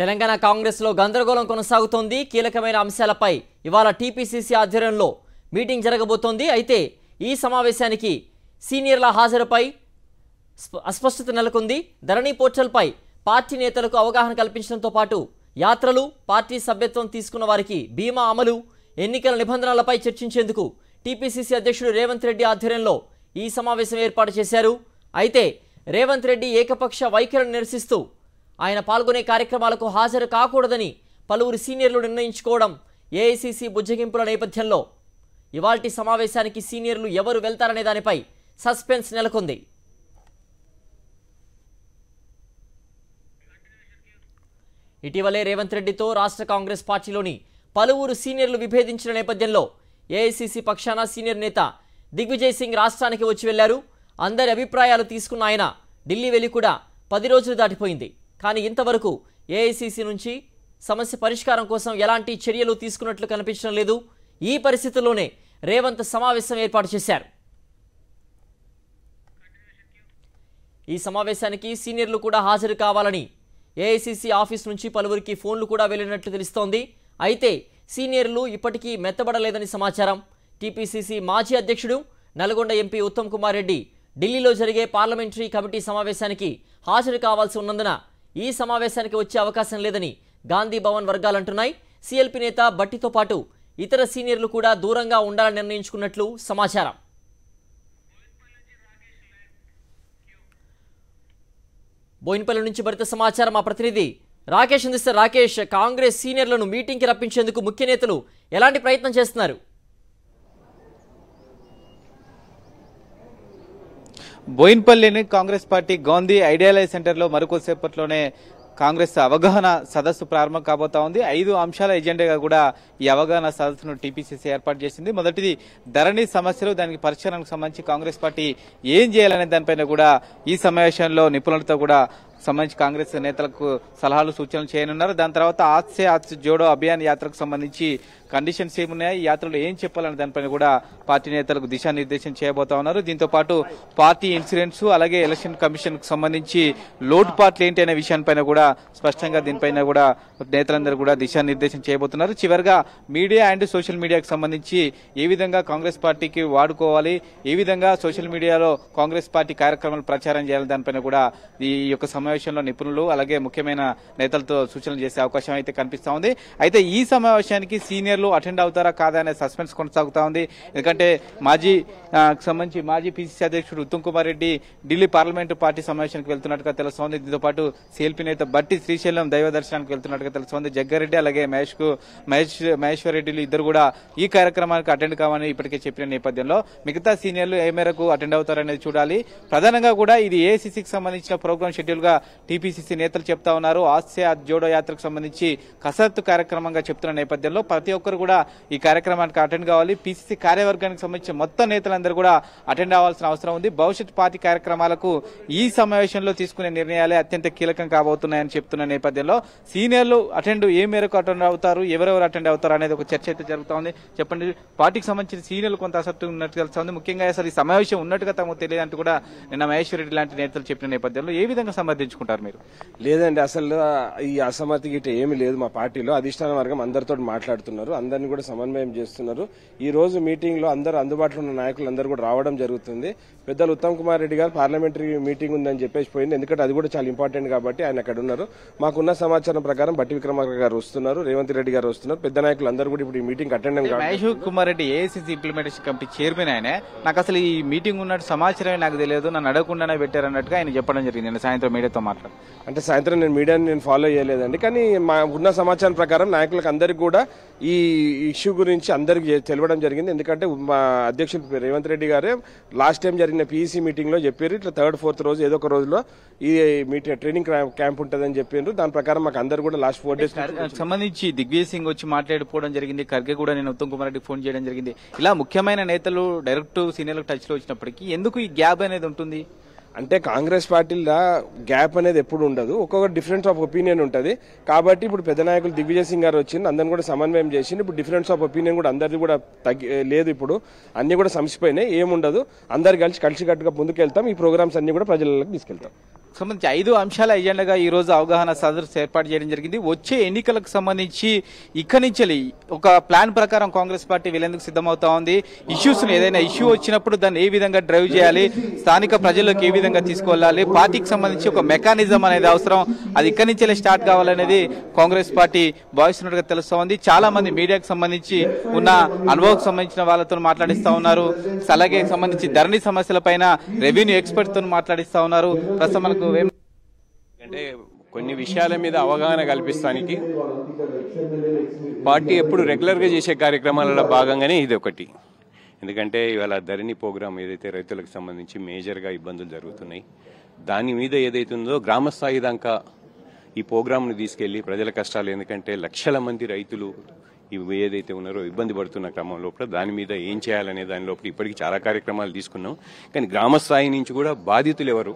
తెలంగాణ కాంగ్రెస్లో గందరగోళం కొనసాగుతోంది కీలకమైన అంశాలపై ఇవాళ టీపీసీసీ ఆధ్వర్యంలో మీటింగ్ జరగబోతోంది అయితే ఈ సమావేశానికి సీనియర్ల హాజరుపై అస్పష్టత నెలకొంది ధరణి పోర్టల్పై పార్టీ నేతలకు అవగాహన కల్పించడంతో పాటు యాత్రలు పార్టీ సభ్యత్వం తీసుకున్న వారికి బీమా అమలు ఎన్నికల నిబంధనలపై చర్చించేందుకు టీపీసీసీ అధ్యక్షుడు రేవంత్ రెడ్డి ఆధ్వర్యంలో ఈ సమావేశం ఏర్పాటు చేశారు అయితే రేవంత్ రెడ్డి ఏకపక్ష వైఖరిని నిరసిస్తూ ఆయన పాల్గొనే కార్యక్రమాలకు హాజరు కాకూడదని పలువురు సీనియర్లు నిర్ణయించుకోవడం ఏఐసీసీ బుజ్జగింపుల నేపథ్యంలో ఇవాల్టి సమావేశానికి సీనియర్లు ఎవరు వెళ్తారనే దానిపై సస్పెన్స్ నెలకొంది ఇటీవలే రేవంత్ రెడ్డితో రాష్ట్ర కాంగ్రెస్ పార్టీలోని పలువురు సీనియర్లు విభేదించిన నేపథ్యంలో ఏఐసీసీ పక్షాన సీనియర్ నేత దిగ్విజయ్ సింగ్ రాష్ట్రానికి వచ్చి వెళ్లారు అందరి అభిప్రాయాలు తీసుకున్న ఆయన ఢిల్లీ వెళ్ళి కూడా పది రోజులు దాటిపోయింది కానీ ఇంతవరకు ఏఐసిసి నుంచి సమస్య పరిష్కారం కోసం ఎలాంటి చర్యలు తీసుకున్నట్లు కనిపించడం లేదు ఈ పరిస్థితుల్లోనే రేవంత్ సమావేశం ఏర్పాటు చేశారు ఈ సమావేశానికి సీనియర్లు కూడా హాజరు కావాలని ఏఐసిసి ఆఫీస్ నుంచి పలువురికి ఫోన్లు కూడా వెళ్ళినట్లు తెలుస్తోంది అయితే సీనియర్లు ఇప్పటికీ మెత్తబడలేదని సమాచారం టీపీసీసీ మాజీ అధ్యక్షుడు నల్గొండ ఎంపీ ఉత్తమ్ కుమార్ రెడ్డి ఢిల్లీలో జరిగే పార్లమెంటరీ కమిటీ సమావేశానికి హాజరు కావాల్సి ఉన్నందున ఈ సమావేశానికి వచ్చే అవకాశం లేదని గాంధీ భవన్ వర్గాలంటున్నాయి సీఎల్పీ నేత బట్టితో పాటు ఇతర సీనియర్లు కూడా దూరంగా ఉండాలని నిర్ణయించుకున్నట్లు సమాచారం బోయినపల్లి నుంచి భరిత సమాచారం మా ప్రతినిధి రాకేష్ అందిస్తే రాకేష్ కాంగ్రెస్ సీనియర్లను మీటింగ్కి రప్పించేందుకు ముఖ్య నేతలు ఎలాంటి ప్రయత్నం చేస్తున్నారు బోయిన్పల్లిని కాంగ్రెస్ పార్టీ గాంధీ సెంటర్ సెంటర్లో మరికొద్దిసేపట్లోనే కాంగ్రెస్ అవగాహన సదస్సు ప్రారంభం కాబోతా ఉంది ఐదు అంశాల ఎజెండాగా కూడా ఈ అవగాహన సదస్సును టీపీసీసీ ఏర్పాటు చేసింది మొదటిది ధరణి సమస్యలు దానికి పరిష్కారానికి సంబంధించి కాంగ్రెస్ పార్టీ ఏం చేయాలనే దానిపైన కూడా ఈ సమావేశంలో నిపుణులతో కూడా సంబంధించి కాంగ్రెస్ నేతలకు సలహాలు సూచనలు చేయనున్నారు దాని తర్వాత ఆత్సే ఆత్స జోడో అభియాన్ యాత్రకు సంబంధించి కండిషన్స్ ఏమున్నాయి యాత్రలో ఏం చెప్పాలనే దానిపైన కూడా పార్టీ నేతలకు దిశానిర్దేశం చేయబోతా ఉన్నారు దీంతో పాటు పార్టీ ఇన్సూరెన్స్ అలాగే ఎలక్షన్ కమిషన్ కు సంబంధించి లోటుపాట్లు ఏంటి అనే విషయాన్ని కూడా స్పష్టంగా దీనిపైన కూడా నేతలందరూ కూడా దిశానిర్దేశం చేయబోతున్నారు చివరిగా మీడియా అండ్ సోషల్ మీడియాకు సంబంధించి ఏ విధంగా కాంగ్రెస్ పార్టీకి వాడుకోవాలి ఏ విధంగా సోషల్ మీడియాలో కాంగ్రెస్ పార్టీ కార్యక్రమాలు ప్రచారం చేయాలి దానిపైన కూడా ఈ యొక్క సమావేశంలో నిపుణులు అలాగే ముఖ్యమైన నేతలతో సూచనలు చేసే అవకాశం అయితే కనిపిస్తా ఉంది అయితే ఈ సమావేశానికి సీనియర్లు అటెండ్ అవుతారా కాదా అనే సస్పెన్స్ కొనసాగుతా ఉంది ఎందుకంటే మాజీ సంబంధించి మాజీ పిసిసి అధ్యక్షుడు ఉత్తమ్ కుమార్ రెడ్డి ఢిల్లీ పార్లమెంటు పార్టీ సమావేశానికి వెళ్తున్నట్టుగా తెలుస్తోంది దీంతో పాటు సిఎల్పీ నేత బట్టి శ్రీశైలం దైవ దర్శనానికి వెళ్తున్నట్టుగా తెలుస్తోంది జగ్గారెడ్డి అలాగే మహేష్ కు మహేష్ రెడ్డిలు ఇద్దరు కూడా ఈ కార్యక్రమానికి అటెండ్ కావాలని ఇప్పటికే చెప్పిన నేపథ్యంలో మిగతా సీనియర్లు ఏ మేరకు అటెండ్ అవుతారనేది చూడాలి ప్రధానంగా కూడా ఇది ఏసీసీకి సంబంధించిన ప్రోగ్రామ్ షెడ్యూల్ గా టీపీసీసీ నేతలు చెప్తా ఉన్నారు ఆసియా జోడో యాత్రకు సంబంధించి కసరత్తు కార్యక్రమంగా చెప్తున్న నేపథ్యంలో ప్రతి ఒక్కరు కూడా ఈ కార్యక్రమానికి అటెండ్ కావాలి పీసీసీ కార్యవర్గానికి సంబంధించిన మొత్తం నేతలందరూ కూడా అటెండ్ అవ్వాల్సిన అవసరం ఉంది భవిష్యత్ పార్టీ కార్యక్రమాలకు ఈ సమావేశంలో తీసుకునే నిర్ణయాలే అత్యంత కీలకం కాబోతున్నాయని చెప్తున్న నేపథ్యంలో సీనియర్లు అటెండ్ ఏ మేరకు అటెండ్ అవుతారు ఎవరెవరు అటెండ్ అవుతారు అనేది ఒక చర్చ అయితే జరుగుతూ ఉంది చెప్పండి పార్టీకి సంబంధించిన సీనియర్లు కొంత ఆసక్తి ఉన్నట్టు తెలుస్తుంది ముఖ్యంగా అసలు ఈ సమావేశం ఉన్నట్టుగా తమకు అంటూ కూడా నిన్న మహేశ్వరరెడ్డి లాంటి నేతలు చెప్పిన నేపథ్యంలో ఏ విధంగా సంబంధించి ఉపయోగించుకుంటారు మీరు లేదండి అసలు ఈ అసమతి గిట్ట ఏమి లేదు మా పార్టీలో అధిష్టాన వర్గం అందరితో మాట్లాడుతున్నారు అందరిని కూడా సమన్వయం చేస్తున్నారు ఈ రోజు మీటింగ్ లో అందరూ అందుబాటులో ఉన్న నాయకులు అందరూ కూడా రావడం జరుగుతుంది పెద్దలు ఉత్తమ్ కుమార్ రెడ్డి గారు పార్లమెంటరీ మీటింగ్ ఉందని చెప్పేసి పోయింది ఎందుకంటే అది కూడా చాలా ఇంపార్టెంట్ కాబట్టి ఆయన అక్కడ ఉన్నారు మాకున్న సమాచారం ప్రకారం బట్టి విక్రమార్క గారు వస్తున్నారు రేవంత్ రెడ్డి గారు వస్తున్నారు పెద్ద నాయకులు అందరూ కూడా ఇప్పుడు ఈ meeting attend Mahesh Kumar Reddy AICC implementation committee chairman ఆయన నాకు అసలు ఈ మీటింగ్ ఉన్నట్టు సమాచారమే నాకు తెలియదు నన్ను అడగకుండానే పెట్టారన్నట్టుగా ఆయన చెప్పడం జరిగింది సాయంత్రం మీడియా నాయకులతో మాట్లాడు అంటే సాయంత్రం నేను మీడియాని నేను ఫాలో చేయలేదండి కానీ మా ఉన్న సమాచారం ప్రకారం నాయకులకు అందరికీ కూడా ఈ ఇష్యూ గురించి అందరికీ తెలియడం జరిగింది ఎందుకంటే మా అధ్యక్షులు రేవంత్ రెడ్డి గారే లాస్ట్ టైం జరిగిన పీఈసీ మీటింగ్లో e చెప్పారు ఇట్లా థర్డ్ ఫోర్త్ రోజు ఏదో ఒక రోజులో ఈ మీటింగ్ ట్రైనింగ్ క్యాంప్ ఉంటుందని చెప్పారు దాని ప్రకారం మాకు అందరు కూడా లాస్ట్ ఫోర్ డేస్ సంబంధించి దిగ్విజయ్ సింగ్ వచ్చి మాట్లాడిపోవడం జరిగింది ఖర్గే కూడా నేను ఉత్తమ్ కుమార్ రెడ్డి ఫోన్ చేయడం జరిగింది ఇలా ముఖ్యమైన నేతలు డైరెక్ట్ సీనియర్లకు టచ్లో వచ్చినప్పటికీ ఎందుకు ఈ గ్యాప్ అనేది ఉంటుంది అంటే కాంగ్రెస్ పార్టీలో గ్యాప్ అనేది ఎప్పుడు ఉండదు ఒక్కొక్క డిఫరెన్స్ ఆఫ్ ఒపీనియన్ ఉంటుంది కాబట్టి ఇప్పుడు పెద్ద నాయకులు దిగ్విజయ్ సింగ్ గారు వచ్చింది అందరిని కూడా సమన్వయం చేసింది ఇప్పుడు డిఫరెన్స్ ఆఫ్ ఒపీనియన్ కూడా అందరిది కూడా తగ్గి లేదు ఇప్పుడు అన్ని కూడా సమసిపోయినాయి ఏముండదు అందరు కలిసి కలిసికట్టుగా ముందుకెళ్తాం ఈ ప్రోగ్రామ్స్ అన్ని కూడా ప్రజలకు తీసుకెళ్తాం సంబంధించి ఐదు అంశాల ఎజెండాగా ఈరోజు అవగాహన సదస్సు ఏర్పాటు చేయడం జరిగింది వచ్చే ఎన్నికలకు సంబంధించి ఇక్కడి నుంచి ఒక ప్లాన్ ప్రకారం కాంగ్రెస్ పార్టీ వెళ్ళేందుకు సిద్ధమవుతా ఉంది ఇష్యూస్ ఏదైనా ఇష్యూ వచ్చినప్పుడు దాన్ని ఏ విధంగా డ్రైవ్ చేయాలి స్థానిక ప్రజల్లోకి ఏ విధంగా తీసుకువెళ్ళాలి పార్టీకి సంబంధించి ఒక మెకానిజం అనేది అవసరం అది ఇక్కడి నుంచి స్టార్ట్ కావాలనేది కాంగ్రెస్ పార్టీ భావిస్తున్నట్టుగా తెలుస్తా ఉంది చాలా మంది మీడియాకు సంబంధించి ఉన్న అనుభవం సంబంధించిన వాళ్ళతో మాట్లాడిస్తా ఉన్నారు అలాగే సంబంధించి ధరణి సమస్యలపైన రెవెన్యూ తో మాట్లాడిస్తా ఉన్నారు ప్రస్తుతం అంటే కొన్ని విషయాల మీద అవగాహన కల్పిస్తానికి పార్టీ ఎప్పుడు రెగ్యులర్గా చేసే కార్యక్రమాలలో భాగంగానే ఇది ఒకటి ఎందుకంటే ఇవాళ ధరణి ప్రోగ్రాం ఏదైతే రైతులకు సంబంధించి మేజర్గా ఇబ్బందులు జరుగుతున్నాయి దాని మీద ఏదైతుందో గ్రామస్థాయి దాకా ఈ ప్రోగ్రాంను తీసుకెళ్లి ప్రజల కష్టాలు ఎందుకంటే లక్షల మంది రైతులు ఇవి ఏదైతే ఉన్నారో ఇబ్బంది పడుతున్న క్రమం లోపల దాని మీద ఏం చేయాలనే దాని లోపల ఇప్పటికీ చాలా కార్యక్రమాలు తీసుకున్నాం కానీ గ్రామ స్థాయి నుంచి కూడా బాధితులు ఎవరు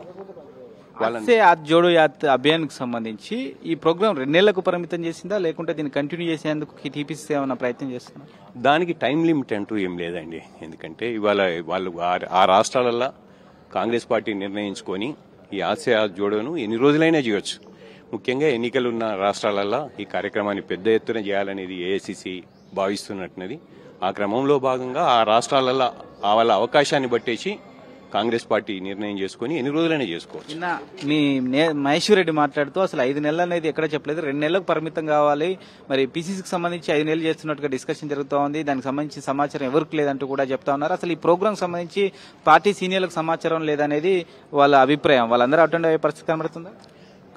వాళ్ళని ఆ జోడో యాత్ అభియాన్కి సంబంధించి ఈ ప్రోగ్రామ్ నెలలకు పరిమితం చేసిందా లేకుంటే దీన్ని కంటిన్యూ చేసేందుకు టీపీసీ ఏమైనా ప్రయత్నం చేస్తున్నా దానికి టైం లిమిట్ అంటూ ఏం లేదండి ఎందుకంటే ఇవాళ వాళ్ళు ఆ రాష్ట్రాలలో కాంగ్రెస్ పార్టీ నిర్ణయించుకొని ఈ ఆసియా జోడోను ఎన్ని రోజులైనా చేయొచ్చు ముఖ్యంగా ఎన్నికలున్న రాష్ట్రాలలో ఈ కార్యక్రమాన్ని పెద్ద ఎత్తున చేయాలనేది ఏఐసిసి భావిస్తున్నట్టునది ఆ క్రమంలో భాగంగా ఆ రాష్ట్రాలలో వాళ్ళ అవకాశాన్ని బట్టేసి కాంగ్రెస్ పార్టీ నిర్ణయం చేసుకుని ఎన్ని రోజులైనా చేసుకోవచ్చు మీ మహేశ్వర్ రెడ్డి మాట్లాడుతూ అసలు ఐదు నెలలు అనేది ఎక్కడ చెప్పలేదు రెండు నెలలకు పరిమితం కావాలి మరి పీసీసీకి సంబంధించి ఐదు నెలలు చేస్తున్నట్టుగా డిస్కషన్ జరుగుతూ ఉంది దానికి సంబంధించి సమాచారం ఎవరికి లేదంటూ కూడా చెప్తా ఉన్నారు అసలు ఈ ప్రోగ్రామ్ సంబంధించి పార్టీ సీనియర్లకు సమాచారం లేదనేది వాళ్ళ అభిప్రాయం వాళ్ళందరూ అటెండ్ అయ్యే పరిస్థితి కనబడుతుందా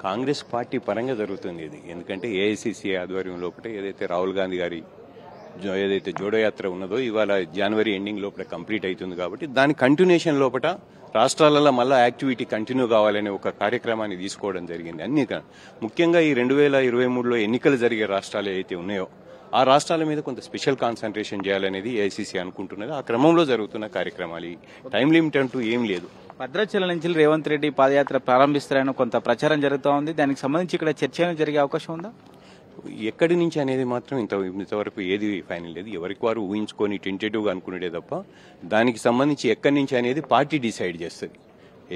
కాంగ్రెస్ పార్టీ పరంగా జరుగుతుంది ఇది ఎందుకంటే ఏఐసిసి ఆధ్వర్యం లోపల ఏదైతే రాహుల్ గాంధీ గారి ఏదైతే యాత్ర ఉన్నదో ఇవాళ జనవరి ఎండింగ్ లోపల కంప్లీట్ అవుతుంది కాబట్టి దాని కంటిన్యూషన్ లోపల రాష్ట్రాలలో మళ్ళీ యాక్టివిటీ కంటిన్యూ కావాలనే ఒక కార్యక్రమాన్ని తీసుకోవడం జరిగింది అన్ని ముఖ్యంగా ఈ రెండు వేల ఇరవై మూడులో ఎన్నికలు జరిగే రాష్ట్రాలు ఏవైతే ఉన్నాయో ఆ రాష్ట్రాల మీద కొంత స్పెషల్ కాన్సన్ట్రేషన్ చేయాలనేది ఏఐసీసీ అనుకుంటున్నది ఆ క్రమంలో జరుగుతున్న కార్యక్రమాలు టైం లిమిట్ అంటూ ఏం లేదు భద్రాచలం నుంచి రేవంత్ రెడ్డి పాదయాత్ర ప్రారంభిస్తారని కొంత ప్రచారం జరుగుతూ ఉంది దానికి సంబంధించి ఇక్కడ చర్చలు జరిగే అవకాశం ఉందా ఎక్కడి నుంచి అనేది మాత్రం ఇంత ఇంతవరకు ఏది ఫైనల్ లేదు ఎవరికి వారు ఊహించుకొని టెంటేటివ్గా అనుకునేదే తప్ప దానికి సంబంధించి ఎక్కడి నుంచి అనేది పార్టీ డిసైడ్ చేస్తుంది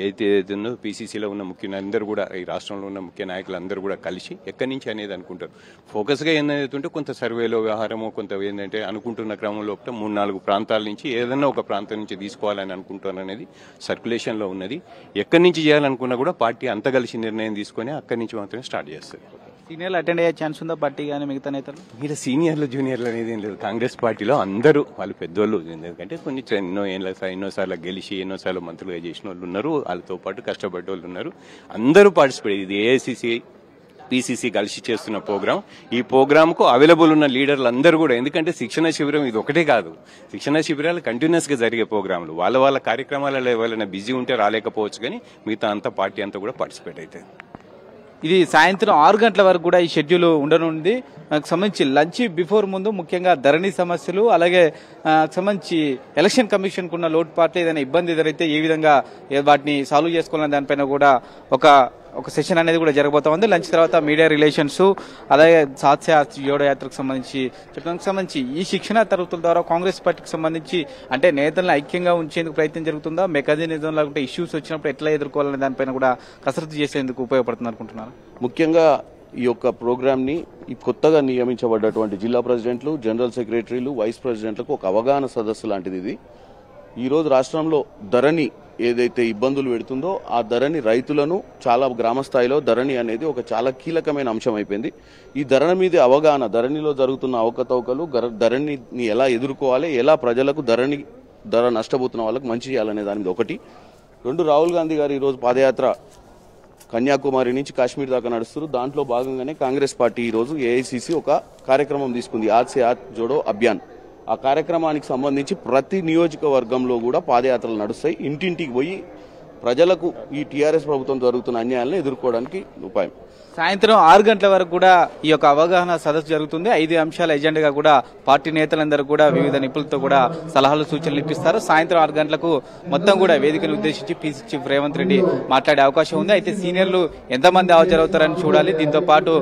ఏదైతే ఏదైతుందో పీసీసీలో ఉన్న ముఖ్య అందరూ కూడా ఈ రాష్ట్రంలో ఉన్న ముఖ్య నాయకులు అందరూ కూడా కలిసి ఎక్కడి నుంచి అనేది అనుకుంటారు ఫోకస్గా ఉంటే కొంత సర్వేలో వ్యవహారమో కొంత ఏంటంటే అనుకుంటున్న క్రమంలో మూడు నాలుగు ప్రాంతాల నుంచి ఏదైనా ఒక ప్రాంతం నుంచి తీసుకోవాలని అనుకుంటారు అనేది సర్క్యులేషన్లో ఉన్నది ఎక్కడి నుంచి చేయాలనుకున్నా కూడా పార్టీ అంత కలిసి నిర్ణయం తీసుకొని అక్కడి నుంచి మాత్రమే స్టార్ట్ చేస్తుంది సీనియర్లు అటెండ్ అయ్యే ఛాన్స్ ఉందా పార్టీ కానీ మిగతా నేతలు మీరు సీనియర్లు జూనియర్లు అనేది ఏం లేదు కాంగ్రెస్ పార్టీలో అందరూ వాళ్ళు పెద్దవాళ్ళు ఎందుకంటే కొన్ని ఎన్నో ఏళ్ళ ఎన్నోసార్లు గెలిచి ఎన్నోసార్లు మంత్రులుగా చేసిన వాళ్ళు ఉన్నారు వాళ్ళతో పాటు కష్టపడే వాళ్ళు ఉన్నారు అందరూ పార్టిసిపేట్ ఇది ఏఐసిసి పీసీసీ కలిసి చేస్తున్న ప్రోగ్రాం ఈ ప్రోగ్రాంకు అవైలబుల్ ఉన్న లీడర్లు అందరూ కూడా ఎందుకంటే శిక్షణ శిబిరం ఇది ఒకటే కాదు శిక్షణ శిబిరాలు కంటిన్యూస్గా జరిగే ప్రోగ్రాంలు వాళ్ళ వాళ్ళ కార్యక్రమాలలో ఎవరైనా బిజీ ఉంటే రాలేకపోవచ్చు కానీ మిగతా అంతా పార్టీ అంతా కూడా పార్టిసిపేట్ అవుతుంది ఇది సాయంత్రం ఆరు గంటల వరకు కూడా ఈ షెడ్యూల్ ఉండనుంది నాకు సంబంధించి లంచ్ బిఫోర్ ముందు ముఖ్యంగా ధరణి సమస్యలు అలాగే సంబంధించి ఎలక్షన్ కమిషన్కు ఉన్న లోటుపాట్లు ఏదైనా ఇబ్బంది ఎదురైతే ఏ విధంగా వాటిని సాల్వ్ చేసుకోవాలనే దానిపైన కూడా ఒక ఒక సెషన్ అనేది కూడా జరగబోతా ఉంది లంచ్ తర్వాత మీడియా రిలేషన్స్ అలాగే సాత్స్య యోడ యాత్రకు సంబంధించి చట్టానికి సంబంధించి ఈ శిక్షణ తరగతుల ద్వారా కాంగ్రెస్ పార్టీకి సంబంధించి అంటే నేతలను ఐక్యంగా ఉంచేందుకు ప్రయత్నం జరుగుతుందా మెకానిజం లేకుంటే ఇష్యూస్ వచ్చినప్పుడు ఎట్లా ఎదుర్కోవాలనే దానిపైన కూడా కసరత్తు చేసేందుకు ఉపయోగపడుతుంది అనుకుంటున్నారు ముఖ్యంగా ఈ యొక్క ప్రోగ్రామ్ని ఈ కొత్తగా నియమించబడ్డటువంటి జిల్లా ప్రెసిడెంట్లు జనరల్ సెక్రటరీలు వైస్ ప్రెసిడెంట్లకు ఒక అవగాహన సదస్సు లాంటిది ఇది ఈరోజు రాష్ట్రంలో ధరణి ఏదైతే ఇబ్బందులు పెడుతుందో ఆ ధరని రైతులను చాలా గ్రామస్థాయిలో ధరణి అనేది ఒక చాలా కీలకమైన అంశం అయిపోయింది ఈ ధరణి మీద అవగాహన ధరణిలో జరుగుతున్న అవకతవకలు ధరణిని ఎలా ఎదుర్కోవాలి ఎలా ప్రజలకు ధరణి ధర నష్టపోతున్న వాళ్ళకు మంచి చేయాలనే దాని మీద ఒకటి రెండు రాహుల్ గాంధీ గారు ఈరోజు పాదయాత్ర కన్యాకుమారి నుంచి కాశ్మీర్ దాకా నడుస్తారు దాంట్లో భాగంగానే కాంగ్రెస్ పార్టీ ఈరోజు ఏఐసిసి ఒక కార్యక్రమం తీసుకుంది ఆత్ సే ఆత్ జోడో అభియాన్ ఆ కార్యక్రమానికి సంబంధించి ప్రతి నియోజకవర్గంలో కూడా పాదయాత్రలు నడుస్తాయి ఇంటింటికి పోయి ప్రజలకు ఈ టీఆర్ఎస్ ప్రభుత్వం జరుగుతున్న అన్యాయాలను ఎదుర్కోవడానికి ఉపాయం సాయంత్రం ఆరు గంటల వరకు కూడా ఈ యొక్క అవగాహన సదస్సు జరుగుతుంది ఐదు అంశాల ఎజెండాగా కూడా పార్టీ నేతలందరూ కూడా వివిధ నిపుణులతో కూడా సలహాలు సూచనలు ఇప్పిస్తారు సాయంత్రం ఆరు గంటలకు మొత్తం కూడా వేదికను ఉద్దేశించి పీసీ చీఫ్ రేవంత్ రెడ్డి మాట్లాడే అవకాశం ఉంది అయితే సీనియర్లు ఎంతమంది హాజరవుతారని చూడాలి దీంతో పాటు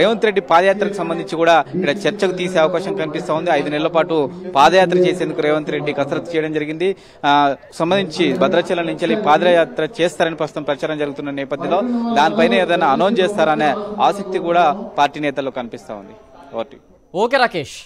రేవంత్ రెడ్డి పాదయాత్రకు సంబంధించి కూడా ఇక్కడ చర్చకు తీసే అవకాశం కనిపిస్తా ఉంది ఐదు నెలల పాటు పాదయాత్ర చేసేందుకు రేవంత్ రెడ్డి కసరత్తు చేయడం జరిగింది సంబంధించి భద్రాచలం నుంచి పాద పాదయాత్ర చేస్తారని ప్రస్తుతం ప్రచారం జరుగుతున్న నేపథ్యంలో దానిపైన ఏదైనా అనౌన్స్ చేస్తారనే ఆసక్తి కూడా పార్టీ నేతల్లో కనిపిస్తా ఉంది ఓకే రాకేష్